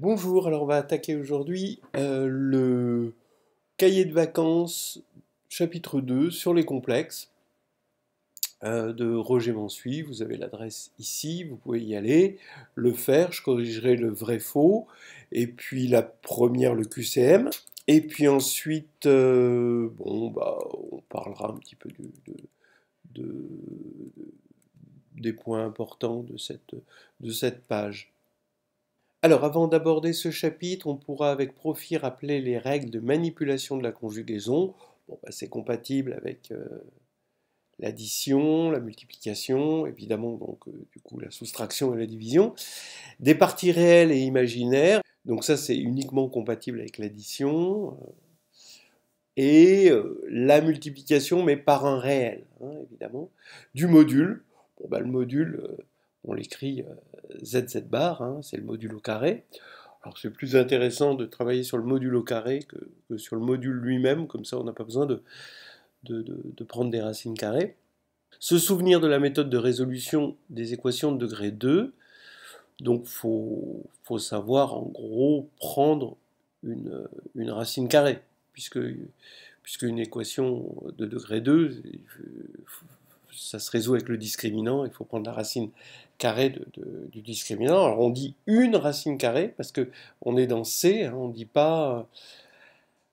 Bonjour, alors on va attaquer aujourd'hui euh, le cahier de vacances chapitre 2 sur les complexes euh, de Roger Mansuy. Vous avez l'adresse ici, vous pouvez y aller, le faire, je corrigerai le vrai-faux, et puis la première, le QCM. Et puis ensuite, euh, bon, bah, on parlera un petit peu des points importants de cette, de cette page. Alors avant d'aborder ce chapitre, on pourra avec profit rappeler les règles de manipulation de la conjugaison. Bon, bah, c'est compatible avec euh, l'addition, la multiplication, évidemment donc euh, du coup la soustraction et la division, des parties réelles et imaginaires. Donc ça c'est uniquement compatible avec l'addition euh, et la multiplication mais par un réel hein, évidemment du module. Bon, bah, le module on l'écrit ZZ euh, bar, hein, c'est le au carré. Alors c'est plus intéressant de travailler sur le au carré que, sur le module lui-même, comme ça on n'a pas besoin de, de, prendre des racines carrées. Se souvenir de la méthode de résolution des équations de degré 2, donc il faut, savoir en gros prendre euh, une, racine carrée, puisque, puisque une équation de degré 2, ça se résout avec le discriminant, il faut prendre la racine carrée du discriminant. Alors on dit une racine carrée parce que on est dans C, hein, on ne dit pas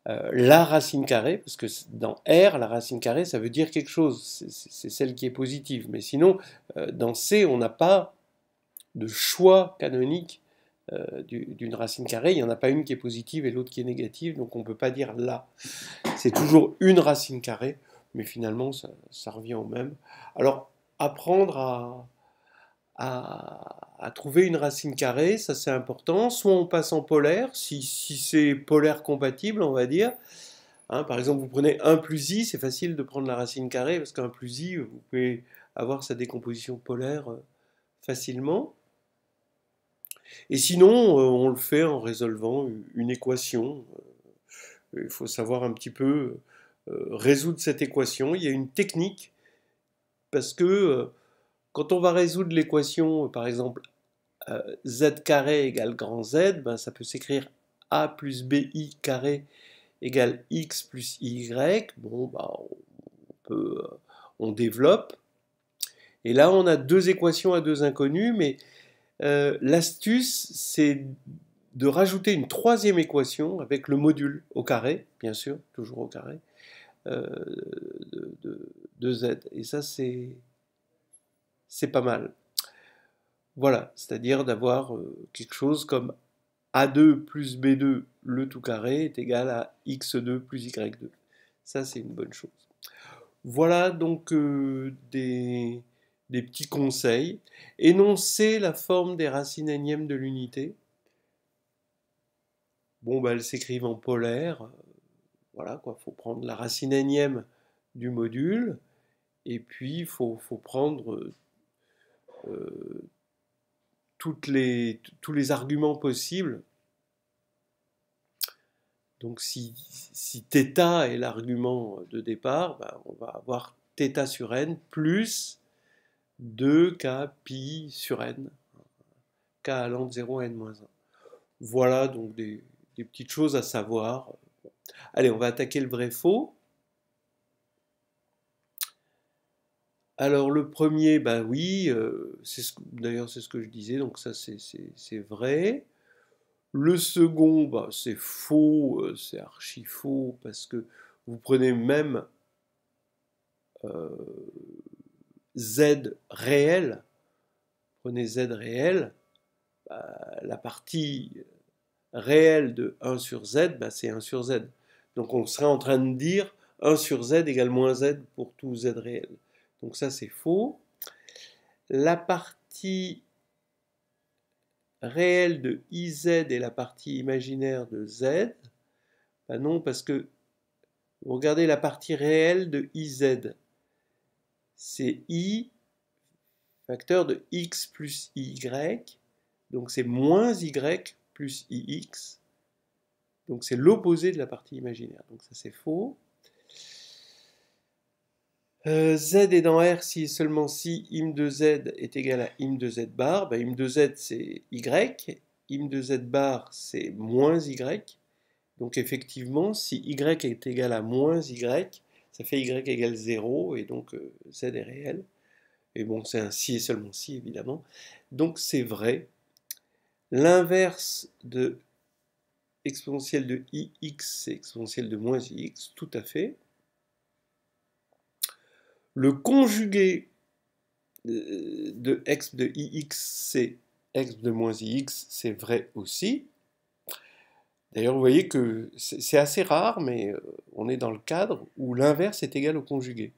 euh, la racine carrée, parce que dans R, la racine carrée, ça veut dire quelque chose, c'est celle qui est positive. Mais sinon, euh, dans C, on n'a pas de choix canonique euh, d'une racine carrée, il n'y en a pas une qui est positive et l'autre qui est négative, donc on ne peut pas dire la. C'est toujours une racine carrée mais finalement, ça, revient au même. Alors, apprendre à, trouver une racine carrée, ça c'est important. Soit on passe en polaire, si, c'est polaire compatible, on va dire. Hein, par exemple, vous prenez 1 plus i, c'est facile de prendre la racine carrée, parce qu'un plus i, vous pouvez avoir sa décomposition polaire euh, facilement. Et sinon, euh, on le fait en résolvant une équation. Euh, il faut savoir un petit peu euh, résoudre cette équation. Il y a une technique, parce que euh, quand on va résoudre l'équation, euh, par exemple, z carré égale grand z, ben ça peut s'écrire a plus bi carré égale x plus y. Bon, ben, on, développe. Et là, on a deux équations à deux inconnues, mais l'astuce, c'est de rajouter une troisième équation avec le module au carré, bien sûr, toujours au carré, euh, de, Z. Et ça, c'est c'est pas mal. Voilà, c'est-à-dire d'avoir euh, quelque chose comme A2 plus B2, le tout carré, est égal à X2 plus Y2. Ça, c'est une bonne chose. Voilà donc euh, des, des, petits conseils. Énoncer la forme des racines énièmes de l'unité. Bon, ben, elles s'écrivent en polaire. Voilà, quoi, faut prendre la racine énième du module, et puis il faut, prendre euh, toutes les, tous les arguments possibles. Donc si, si θ est l'argument de départ, ben, on va avoir θ sur n plus 2k pi sur n, k allant de 0 à n-1. Voilà donc des petites choses à savoir Allez, on va attaquer le vrai faux. Alors le premier, ben oui, euh, d'ailleurs c'est ce que je disais, donc ça c'est, vrai. Le second, ben, c'est faux, euh, c'est archi faux, parce que vous prenez même euh, Z réel, prenez Z réel, bah, la partie réel de 1 sur z, bah c'est 1 sur z. Donc on serait en train de dire 1 sur z égale moins z pour tout z réel. Donc ça c'est faux. La partie réelle de iz est la partie imaginaire de z, ben non parce que regardez la partie réelle de iz, c'est i facteur de x plus y, donc c'est moins y plus ix. Donc c'est l'opposé de la partie imaginaire. Donc ça c'est faux. Euh, z est dans R si seulement si im de z est égal à im de z bar. Ben, im de z c'est y, im de z bar c'est moins y. Donc effectivement, si y est égal à moins y, ça fait y égale 0, et donc euh, z est réel. Et bon, c'est un si et seulement si, évidemment. Donc c'est vrai, L'inverse de exponentielle de ix, c'est exponentielle de moins ix, tout à fait. Le conjugué euh, de x de ix, c'est x de moins ix, c'est vrai aussi. D'ailleurs, vous voyez que c'est assez rare, mais euh, on est dans le cadre où l'inverse est égal au conjugué.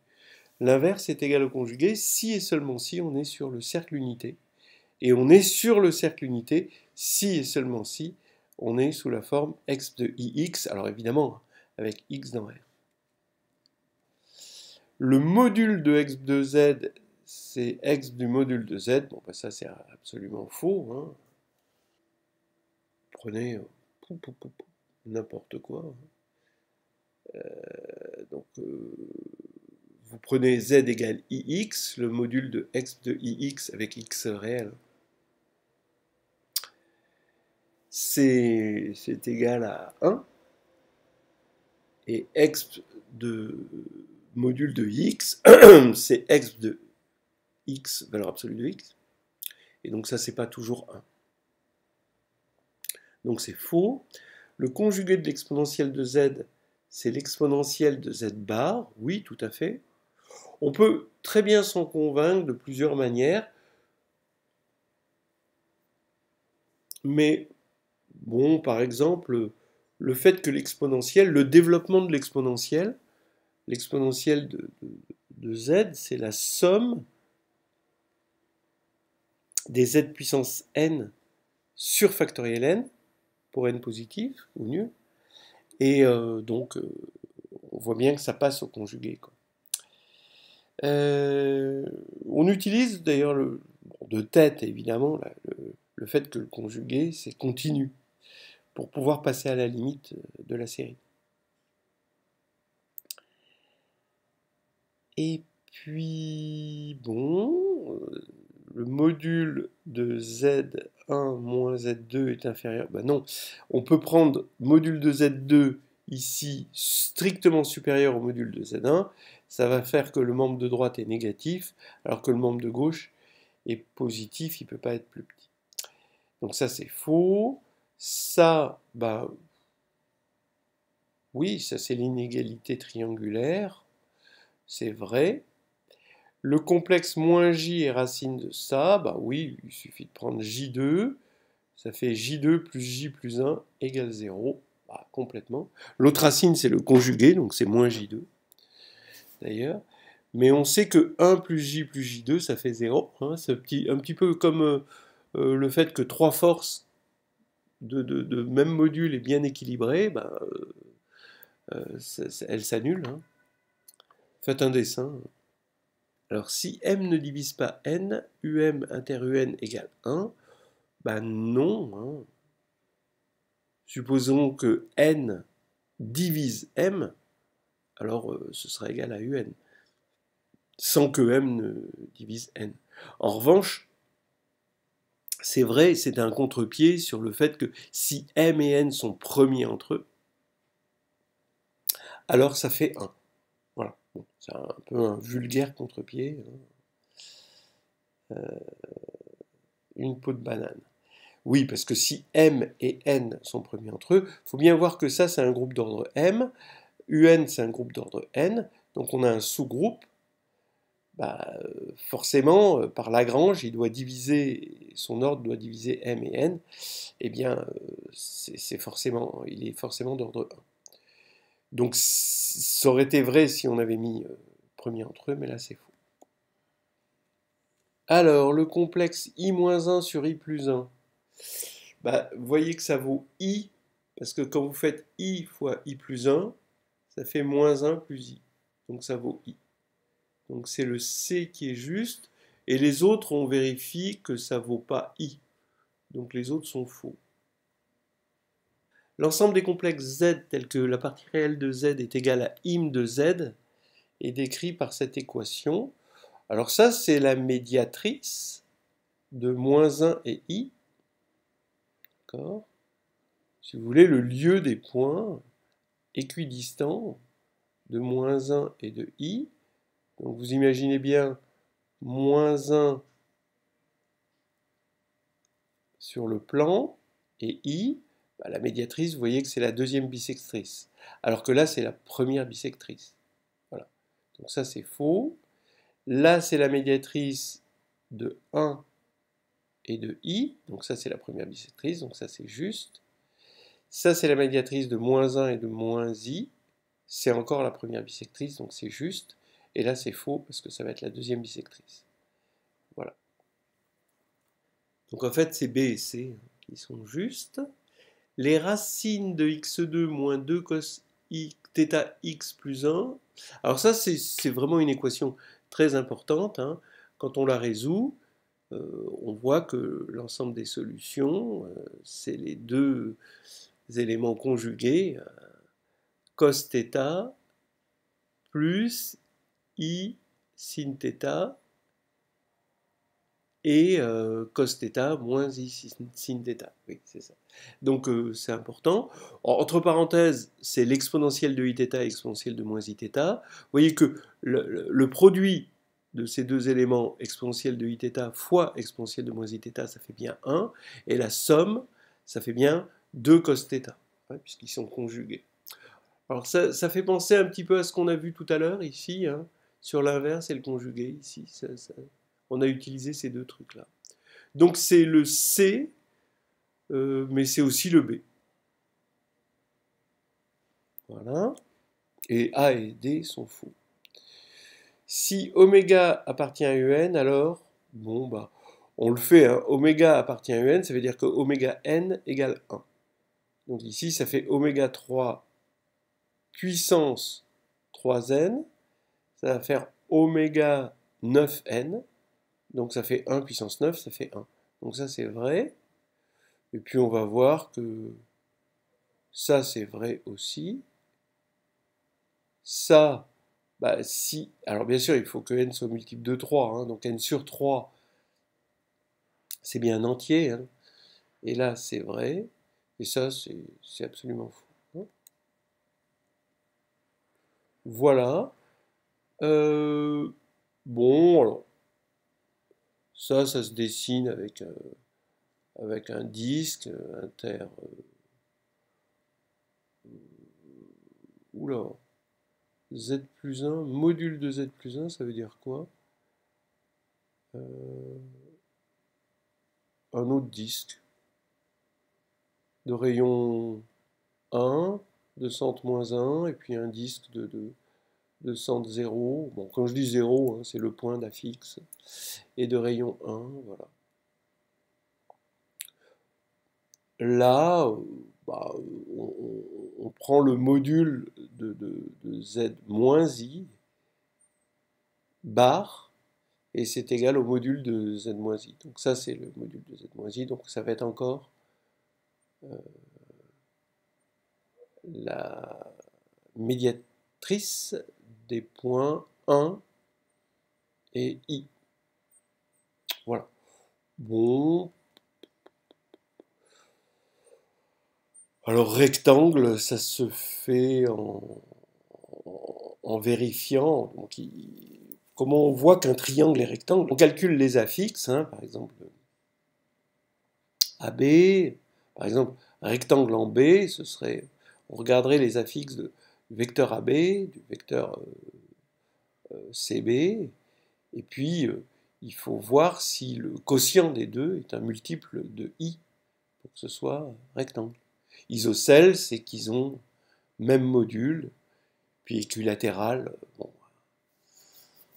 L'inverse est égal au conjugué si et seulement si on est sur le cercle unité. Et on est sur le cercle unité si et seulement si on est sous la forme x de ix, alors évidemment avec x dans R. Le module de x de z, c'est x du module de z. Bon, ben, ça c'est absolument faux. Hein. Prenez euh, n'importe quoi. Hein. Euh, donc, euh, vous prenez z égale ix, le module de x de ix avec x réel c'est égal à 1, et exp de module de x, c'est exp de x, valeur absolue de x, et donc ça c'est pas toujours 1. Donc c'est faux. Le conjugué de l'exponentielle de z, c'est l'exponentielle de z bar, oui tout à fait. On peut très bien s'en convaincre de plusieurs manières, mais Bon, par exemple, le fait que l'exponentielle, le développement de l'exponentielle, l'exponentielle de, z, c'est la somme des z puissance n sur factoriel n, pour n positif ou nul, et euh, donc euh, on voit bien que ça passe au conjugué. Euh, on utilise d'ailleurs de tête évidemment le fait que le conjugué c'est continu pour pouvoir passer à la limite euh, de la série. Et puis, bon, euh, le module de Z1 moins Z2 est inférieur. Ben non, on peut prendre module de Z2 ici strictement supérieur au module de Z1. Ça va faire que le membre de droite est négatif, alors que le membre de gauche est positif, il ne peut pas être plus petit. Donc ça c'est faux. Ça, bah, oui, ça c'est l'inégalité triangulaire, c'est vrai. Le complexe moins j est racine de ça, bah oui, il suffit de prendre j2, ça fait j2 plus j plus 1 égale 0, bah, complètement. L'autre racine c'est le conjugué, donc c'est moins j2, d'ailleurs. Mais on sait que 1 plus j plus j2, ça fait 0. Hein, un, petit, peu comme euh, euh, le fait que 3 forces de, même module et bien équilibré, bah, euh, euh, elle s'annule. Hein. Faites un dessin. Alors si m ne divise pas n, um inter un égale 1, ben non. Hein. Supposons que n divise m, alors euh, ce sera égal à un, sans que m ne divise n. En revanche, c'est vrai, c'est un contre-pied sur le fait que si M et N sont premiers entre eux, alors ça fait 1. Voilà, c'est un peu un vulgaire contre-pied. Hein. Euh, une peau de banane. Oui, parce que si M et N sont premiers entre eux, il faut bien voir que ça, c'est un groupe d'ordre M, UN, c'est un groupe d'ordre N, donc on a un sous-groupe bah, forcément, euh, par Lagrange, il doit diviser, son ordre doit diviser m et n, et eh bien, euh, c'est forcément, il est forcément d'ordre 1. Donc, ça aurait été vrai si on avait mis euh, premier entre eux, mais là, c'est faux. Alors, le complexe i-1 moins sur i plus 1, bah, voyez que ça vaut i, parce que quand vous faites i fois i plus 1, ça fait moins 1 plus i. Donc ça vaut i. Donc c'est le C qui est juste. Et les autres, on vérifie que ça ne vaut pas I. Donc les autres sont faux. L'ensemble des complexes Z tels que la partie réelle de Z est égale à im de Z est décrit par cette équation. Alors ça, c'est la médiatrice de moins 1 et i. D'accord Si vous voulez, le lieu des points équidistants de moins 1 et de i donc vous imaginez bien moins 1 sur le plan et i, bah, la médiatrice, vous voyez que c'est la deuxième bisectrice. Alors que là, c'est la première bisectrice. Voilà. Donc ça, c'est faux. Là, c'est la médiatrice de 1 et de i. Donc ça, c'est la première bisectrice. Donc ça, c'est juste. Ça, c'est la médiatrice de moins 1 et de moins i. C'est encore la première bisectrice, donc c'est juste. Et là, c'est faux parce que ça va être la deuxième bisectrice. Voilà. Donc en fait, c'est B et C hein, qui sont justes. Les racines de x2 moins 2 cos x plus 1. Alors ça, c'est vraiment une équation très importante. Hein. Quand on la résout, euh, on voit que l'ensemble des solutions, euh, c'est les deux éléments conjugués, euh, cos θ plus I sinθ et euh, cosθ moins i sin Oui, c'est ça. Donc euh, c'est important. Entre parenthèses, c'est l'exponentielle de i et l'exponentielle de moins i Vous voyez que le, produit de ces deux éléments, exponentielle de i fois exponentielle de moins i ça fait bien 1, et la somme, ça fait bien 2 cosθ, hein, puisqu'ils sont conjugués. Alors ça, ça, fait penser un petit peu à ce qu'on a vu tout à l'heure ici, hein sur l'inverse et le conjugué ici. on a utilisé ces deux trucs-là. Donc c'est le C, euh, mais c'est aussi le B. Voilà. Et A et D sont faux. Si oméga appartient à UN, e alors, bon, bah, on le fait. Hein. Oméga appartient à UN, e ça veut dire que oméga N égale 1. Donc ici, ça fait oméga 3 puissance 3N ça va faire oméga 9n. Donc ça fait 1 puissance 9, ça fait 1. Donc ça c'est vrai. Et puis on va voir que ça c'est vrai aussi. Ça, bah, si... Alors bien sûr, il faut que n soit multiple de 3. Hein. donc n sur 3, c'est bien un entier. Hein. Et là c'est vrai. Et ça c'est absolument fou. Hein. Voilà. Euh, bon, alors, ça, ça se dessine avec, euh, avec un disque euh, inter. Euh, oula, Z plus 1, module de Z plus 1, ça veut dire quoi euh, Un autre disque de rayon 1, de centre moins 1, et puis un disque de, 2 de centre 0. Bon, quand je dis 0, hein, c'est le point d'affixe. Et de rayon 1, voilà. Là, euh, bah, on, prend le module de, z moins i bar, et c'est égal au module de z moins i. Donc ça, c'est le module de z moins i, donc ça va être encore euh, la médiatrice des points 1 et i. Voilà. Bon. Alors rectangle, ça se fait en, vérifiant donc, comment on voit qu'un triangle est rectangle. On calcule les affixes, hein, par exemple AB, par exemple rectangle en B, ce serait, on regarderait les affixes de vecteur AB, du vecteur CB, euh, euh, et puis euh, il faut voir si le quotient des deux est un multiple de i pour que ce soit rectangle. Isocèle, c'est qu'ils ont même module, puis équilatéral,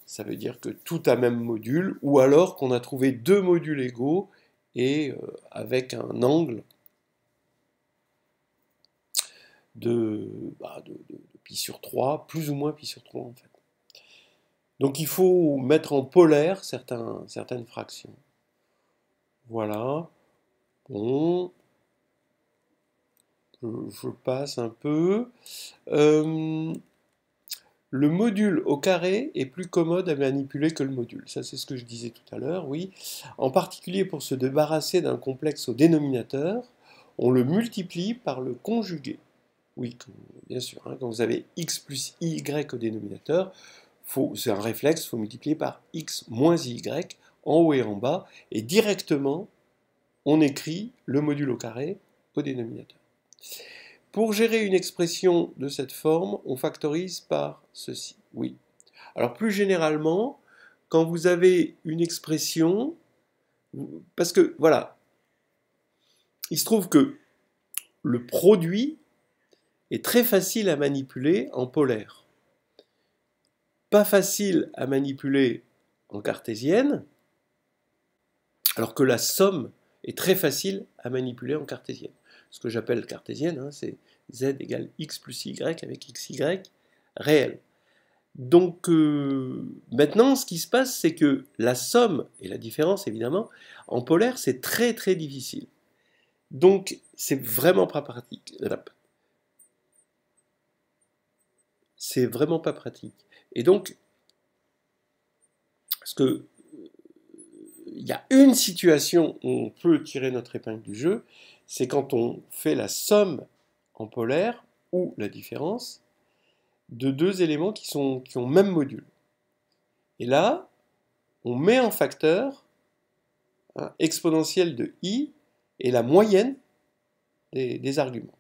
ça veut dire que tout a même module, ou alors qu'on a trouvé deux modules égaux et avec un angle de, bah, pi sur 3, plus ou moins pi sur 3 en fait. Donc il faut mettre en polaire certains, certaines fractions. Voilà. Bon. Je, passe un peu. Euh, le module au carré est plus commode à manipuler que le module. Ça, c'est ce que je disais tout à l'heure, oui. En particulier pour se débarrasser d'un complexe au dénominateur, on le multiplie par le conjugué. Oui, bien sûr. Hein, quand vous avez x plus y au dénominateur, c'est un réflexe, il faut multiplier par x moins y en haut et en bas, et directement, on écrit le module au carré au dénominateur. Pour gérer une expression de cette forme, on factorise par ceci. Oui. Alors plus généralement, quand vous avez une expression, parce que voilà, il se trouve que le produit est très facile à manipuler en polaire. Pas facile à manipuler en cartésienne, alors que la somme est très facile à manipuler en cartésienne. Ce que j'appelle cartésienne, hein, c'est z égale x plus y avec xy réel. Donc euh, maintenant, ce qui se passe, c'est que la somme et la différence, évidemment, en polaire, c'est très très difficile. Donc c'est vraiment pas pratique c'est vraiment pas pratique. Et donc, parce que il y a une situation où on peut tirer notre épingle du jeu, c'est quand on fait la somme en polaire ou la différence de deux éléments qui, sont, qui ont même module. Et là, on met en facteur exponentiel de i et la moyenne des, arguments.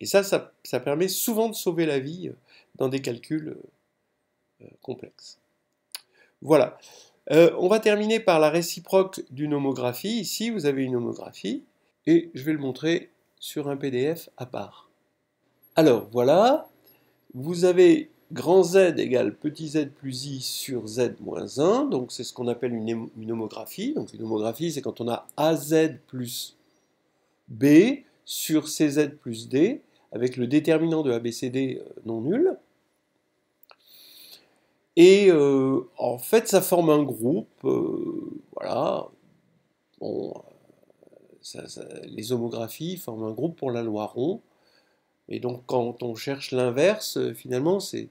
Et ça, ça, ça, permet souvent de sauver la vie euh, dans des calculs euh, complexes. Voilà. Euh, on va terminer par la réciproque d'une homographie. Ici, vous avez une homographie, et je vais le montrer sur un PDF à part. Alors, voilà, vous avez grand Z égale petit z plus i sur z moins 1, donc c'est ce qu'on appelle une, une, homographie. Donc une homographie, c'est quand on a AZ plus B sur CZ plus D, avec le déterminant de ABCD euh, non nul. Et euh, en fait, ça forme un groupe, euh, voilà. les homographies forment un groupe pour la loi rond, Et donc, quand on cherche l'inverse, finalement, c'est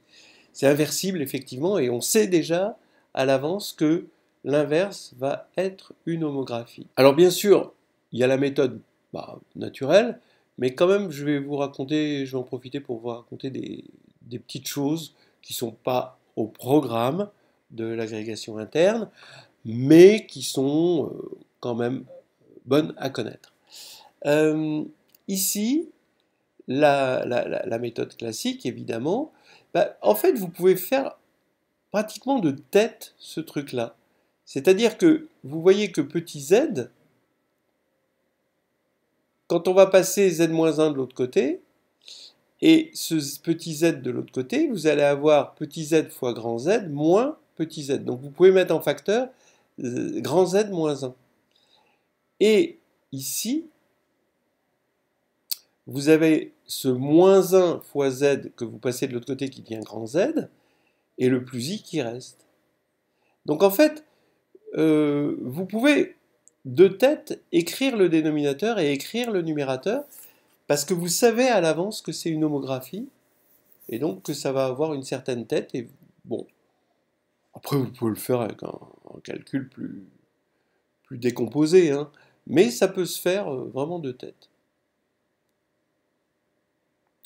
inversible, effectivement, et on sait déjà à l'avance que l'inverse va être une homographie. Alors, bien sûr, il y a la méthode bah, naturelle, mais quand même, je vais vous raconter, je vais en profiter pour vous raconter des, petites choses qui ne sont pas au programme de l'agrégation interne, mais qui sont euh, quand même bonnes à connaître. Euh, ici, la, méthode classique, évidemment, bah, en fait, vous pouvez faire pratiquement de tête ce truc-là. C'est-à-dire que vous voyez que petit z, quand on va passer z-1 de l'autre côté, et ce petit z de l'autre côté, vous allez avoir petit z fois grand z moins petit z. Donc vous pouvez mettre en facteur euh, grand z moins 1. Et ici, vous avez ce moins 1 fois z que vous passez de l'autre côté qui devient grand z, et le plus i qui reste. Donc en fait, euh, vous pouvez de tête écrire le dénominateur et écrire le numérateur, parce que vous savez à l'avance que c'est une homographie, et donc que ça va avoir une certaine tête, et bon. Après, vous pouvez le faire avec un, calcul plus, plus décomposé, hein, mais ça peut se faire euh, vraiment de tête.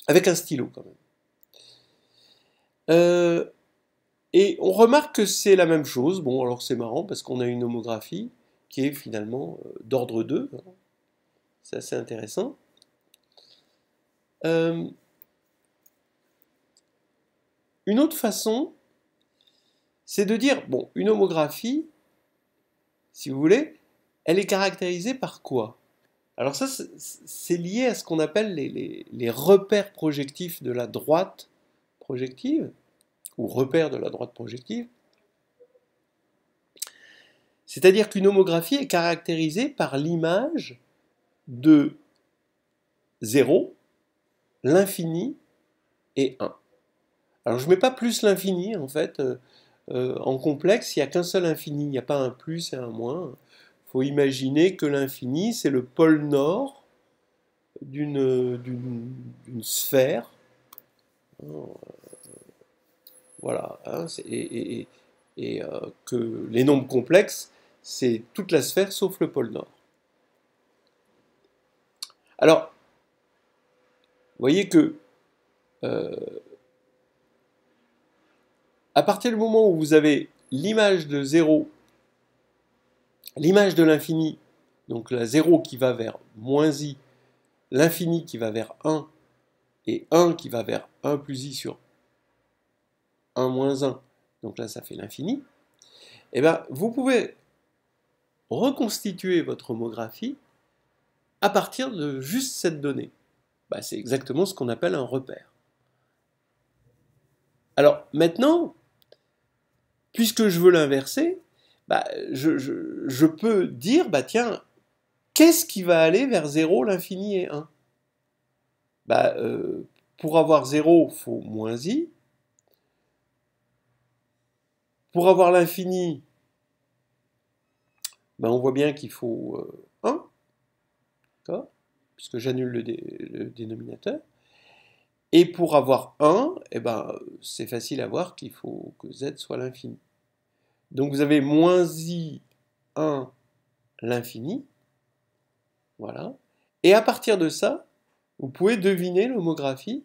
Avec un stylo quand même. Euh, et on remarque que c'est la même chose. Bon, alors c'est marrant parce qu'on a une homographie qui est finalement euh, d'ordre 2. C'est assez intéressant. Euh, une autre façon, c'est de dire, bon, une homographie, si vous voulez, elle est caractérisée par quoi Alors ça, c'est lié à ce qu'on appelle les, les, repères projectifs de la droite projective, ou repères de la droite projective. C'est-à-dire qu'une homographie est caractérisée par l'image de 0, l'infini et 1. Alors je ne mets pas plus l'infini en fait. Euh, euh, en complexe, il n'y a qu'un seul infini, il n'y a pas un plus et un moins. Il faut imaginer que l'infini, c'est le pôle nord d'une sphère. Voilà. Hein, et, euh, que les nombres complexes, c'est toute la sphère sauf le pôle Nord. Alors, vous voyez que euh, à partir du moment où vous avez l'image de 0, l'image de l'infini, donc la 0 qui va vers moins i, l'infini qui va vers 1, et 1 qui va vers 1 plus i sur 1 moins 1, donc là ça fait l'infini, et eh bien vous pouvez reconstituer votre homographie à partir de juste cette donnée. Bah, c'est exactement ce qu'on appelle un repère. Alors maintenant, puisque je veux l'inverser, bah, je, peux dire, bah tiens, qu'est-ce qui va aller vers 0, l'infini et 1 bah, euh, Pour avoir 0, il faut moins i. Pour avoir l'infini, ben, on voit bien qu'il faut 1, euh, puisque j'annule le, dénominateur. Et pour avoir 1, eh ben, c'est facile à voir qu'il faut que z soit l'infini. Donc vous avez moins i 1 l'infini. Voilà. Et à partir de ça, vous pouvez deviner l'homographie.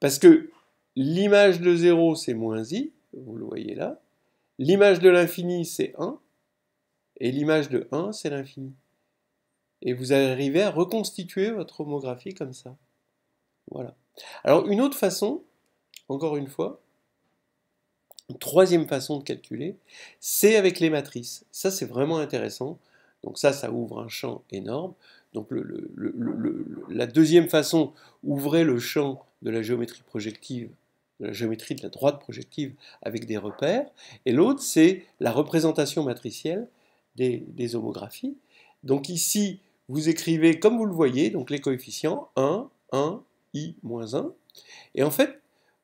Parce que l'image de 0, c'est moins i, vous le voyez là. L'image de l'infini, c'est 1, et l'image de 1, c'est l'infini. Et vous arrivez à reconstituer votre homographie comme ça. Voilà. Alors une autre façon, encore une fois, une troisième façon de calculer, c'est avec les matrices. Ça, c'est vraiment intéressant. Donc ça, ça ouvre un champ énorme. Donc la deuxième façon ouvrait le champ de la géométrie projective la géométrie de la droite projective avec des repères, et l'autre, c'est la représentation matricielle des, homographies. Donc ici, vous écrivez, comme vous le voyez, donc les coefficients 1, 1, i, moins 1, et en fait,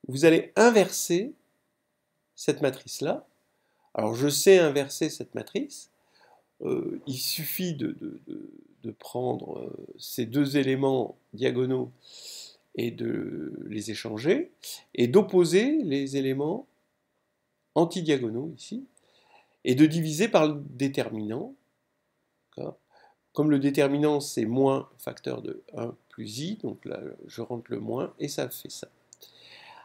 vous allez inverser cette matrice-là. Alors je sais inverser cette matrice, euh, il suffit de, prendre euh, ces deux éléments diagonaux et de les échanger, et d'opposer les éléments anti-diagonaux, ici, et de diviser par le déterminant. Comme le déterminant c'est moins facteur de 1 plus i, donc là je rentre le moins et ça fait ça.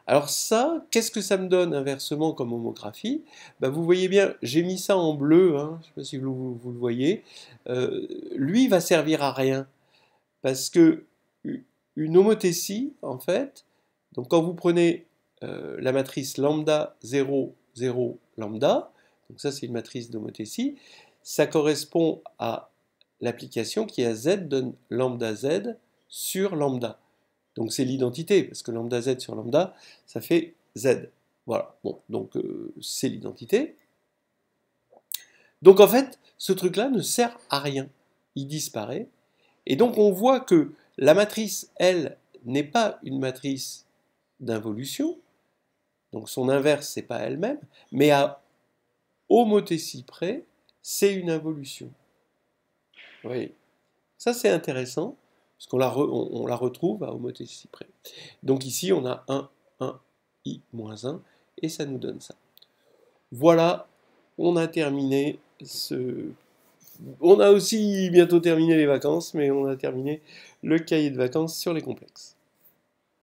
Alors ça, qu'est-ce que ça me donne inversement comme homographie bah, Vous voyez bien, j'ai mis ça en bleu, hein, je ne sais pas si vous, le voyez. Euh, lui va servir à rien, parce que une homothétie, en fait. Donc quand vous prenez euh, la matrice lambda 0, 0, lambda, donc ça c'est une matrice d'homothétie, ça correspond à l'application qui à z donne lambda z sur lambda. Donc c'est l'identité, parce que lambda z sur lambda, ça fait z. Voilà, bon, donc euh, c'est l'identité. Donc en fait, ce truc-là ne sert à rien. Il disparaît. Et donc on voit que la matrice, elle, n'est pas une matrice d'involution, donc son inverse, c'est pas elle-même, mais à homothétie près, c'est une involution. Vous voyez Ça, c'est intéressant, parce qu'on la, retrouve à homothétie près. Donc ici, on a 1, 1, i, moins 1, et ça nous donne ça. Voilà, on a terminé ce... On a aussi bientôt terminé les vacances, mais on a terminé le cahier de vacances sur les complexes.